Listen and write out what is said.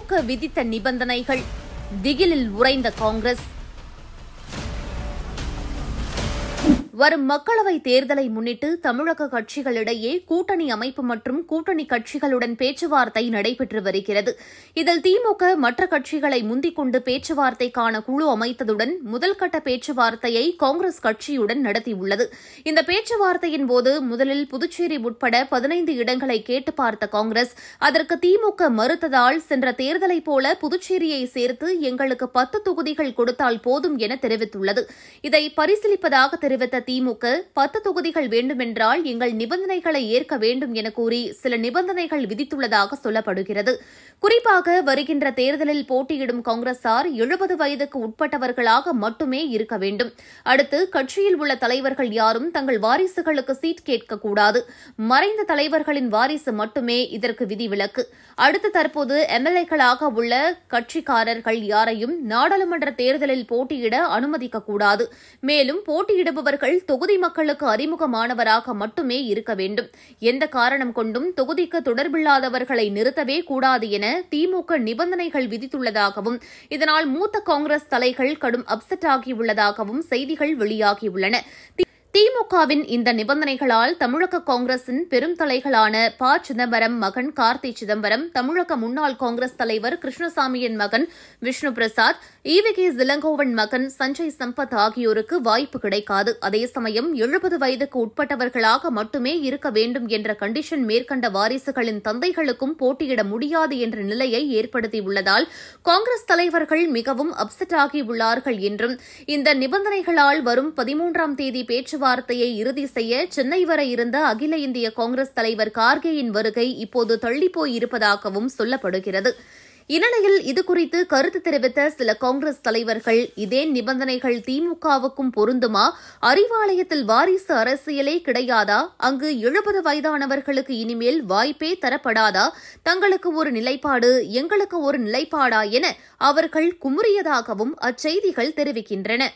திமுக விதித்த நிபந்தனைகள் திகிலில் உறைந்த காங்கிரஸ் வரும் மக்களவைத் தேர்தலை முன்னிட்டு தமிழக கட்சிகளிடையே கூட்டணி அமைப்பு மற்றும் கூட்டணி கட்சிகளுடன் பேச்சுவார்த்தை நடைபெற்று வருகிறது இதில் திமுக மற்ற கட்சிகளை முந்திக் கொண்டு பேச்சுவார்த்தைக்கான குழு அமைத்ததுடன் முதல்கட்ட பேச்சுவார்த்தையை காங்கிரஸ் கட்சியுடன் நடத்தியுள்ளது இந்த பேச்சுவார்த்தையின் போது முதலில் புதுச்சேரி உட்பட பதினைந்து இடங்களை கேட்டு பார்த்த காங்கிரஸ் அதற்கு திமுக மறுத்ததால் சென்ற தேர்தலைப் போல புதுச்சேரியை சேர்த்து எங்களுக்கு பத்து தொகுதிகள் கொடுத்தால் போதும் என தெரிவித்துள்ளது இதை பரிசீலிப்பதாக தெரிவித்த திமுக பத்து தொகுதிகள் வேண்டுமென்றால் எங்கள் நிபந்தனைகளை ஏற்க வேண்டும் என கூறி சில நிபந்தனைகள் விதித்துள்ளதாக சொல்லப்படுகிறது குறிப்பாக வருகின்ற தேர்தலில் போட்டியிடும் காங்கிரசார் எழுபது வயதுக்கு உட்பட்டவர்களாக மட்டுமே இருக்க வேண்டும் அடுத்து கட்சியில் உள்ள தலைவர்கள் யாரும் தங்கள் வாரிசுகளுக்கு சீட் கேட்கக்கூடாது மறைந்த தலைவர்களின் வாரிசு மட்டுமே இதற்கு விதிவிலக்கு அடுத்து தற்போது எம்எல்ஏக்களாக உள்ள கட்சிக்காரர்கள் யாரையும் நாடாளுமன்ற தேர்தலில் போட்டியிட அனுமதிக்கக்கூடாது மேலும் போட்டியிடுபவர்கள் அவர்கள் தொகுதி மக்களுக்கு அறிமுகமானவராக மட்டுமே இருக்க வேண்டும் எந்த காரணம் கொண்டும் தொகுதிக்கு தொடர்பில்லாதவர்களை நிறுத்தவே கூடாது என திமுக நிபந்தனைகள் விதித்துள்ளதாகவும் இதனால் மூத்த காங்கிரஸ் தலைகள் கடும் அப்செட் ஆகியுள்ளதாகவும் செய்திகள் வெளியாகியுள்ளன திமுகவின் இந்த நிபந்தனைகளால் தமிழக காங்கிரசின் பெரும் தலைகளான ப சிதம்பரம் மகன் கார்த்தி சிதம்பரம் தமிழக முன்னாள் காங்கிரஸ் தலைவர் கிருஷ்ணசாமியின் மகன் விஷ்ணு பிரசாத் ஈவிகே சிலங்கோவன் மகன் சஞ்சய் சம்பத் ஆகியோருக்கு வாய்ப்பு கிடைக்காது அதே சமயம் எழுபது வயதுக்கு உட்பட்டவர்களாக மட்டுமே இருக்க வேண்டும் என்ற கண்டிஷன் மேற்கண்ட வாரிசுகளின் தந்தைகளுக்கும் போட்டியிட முடியாது என்ற நிலையை ஏற்படுத்தியுள்ளதால் காங்கிரஸ் தலைவர்கள் மிகவும் அப்செட் ஆகியுள்ளார்கள் என்றும் இந்த நிபந்தனைகளால் வரும் பதிமூன்றாம் தேதி பேச்சு பேச்சுவார்த்தையை இறுதி செய்ய சென்னை வர இருந்த அகில இந்திய காங்கிரஸ் தலைவர் கார்கேயின் வருகை இப்போது தள்ளிப்போயிருப்பதாகவும் சொல்லப்படுகிறது இந்நிலையில் இதுகுறித்து கருத்து தெரிவித்த சில காங்கிரஸ் தலைவர்கள் இதே நிபந்தனைகள் திமுகவுக்கும் பொருந்துமா அறிவாலயத்தில் வாரிசு அரசியலே கிடையாதா அங்கு எழுபது வயதானவர்களுக்கு இனிமேல் வாய்ப்பே தரப்படாதா தங்களுக்கு ஒரு நிலைப்பாடு எங்களுக்கு ஒரு நிலைப்பாடா என அவர்கள் குமுறியதாகவும் அச்செய்திகள் தெரிவிக்கின்றன